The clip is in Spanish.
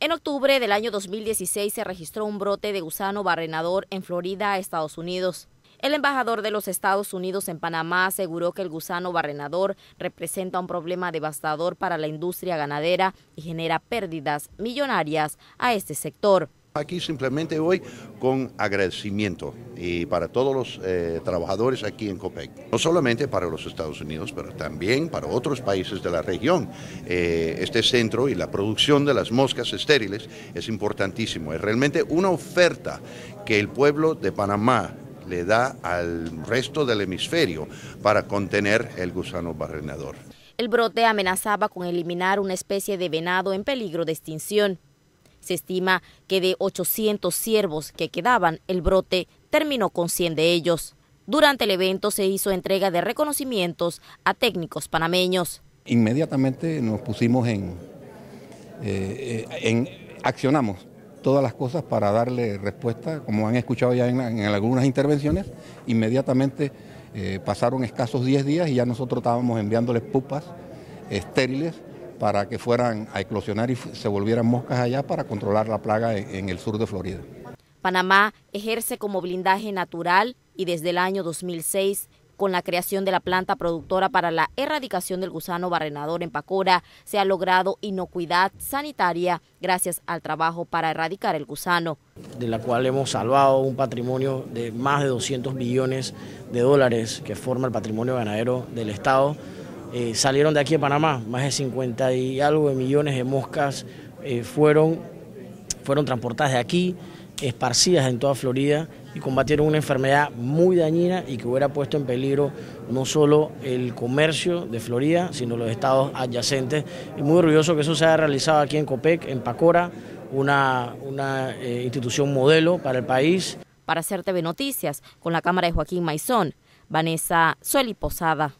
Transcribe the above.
En octubre del año 2016 se registró un brote de gusano barrenador en Florida, Estados Unidos. El embajador de los Estados Unidos en Panamá aseguró que el gusano barrenador representa un problema devastador para la industria ganadera y genera pérdidas millonarias a este sector. Aquí simplemente hoy con agradecimiento y para todos los eh, trabajadores aquí en COPEC, no solamente para los Estados Unidos, pero también para otros países de la región. Eh, este centro y la producción de las moscas estériles es importantísimo, es realmente una oferta que el pueblo de Panamá le da al resto del hemisferio para contener el gusano barrenador. El brote amenazaba con eliminar una especie de venado en peligro de extinción. Se estima que de 800 siervos que quedaban, el brote terminó con 100 de ellos. Durante el evento se hizo entrega de reconocimientos a técnicos panameños. Inmediatamente nos pusimos en, eh, eh, en accionamos todas las cosas para darle respuesta, como han escuchado ya en, algunas intervenciones, inmediatamente eh, pasaron escasos 10 días y ya nosotros estábamos enviándoles pupas estériles para que fueran a eclosionar y se volvieran moscas allá para controlar la plaga en, el sur de Florida. Panamá ejerce como blindaje natural y desde el año 2006 con la creación de la planta productora para la erradicación del gusano barrenador en Pacora, se ha logrado inocuidad sanitaria gracias al trabajo para erradicar el gusano. De la cual hemos salvado un patrimonio de más de 200 billones de dólares que forma el patrimonio ganadero del Estado eh, salieron de aquí a Panamá, más de 50 y algo de millones de moscas eh, fueron, fueron transportadas de aquí, esparcidas en toda Florida y combatieron una enfermedad muy dañina y que hubiera puesto en peligro no solo el comercio de Florida, sino los estados adyacentes. Y muy orgulloso que eso se haya realizado aquí en COPEC, en Pacora, una, una eh, institución modelo para el país. Para hacer TV Noticias, con la cámara de Joaquín Maizón, Vanessa Sueli Posada.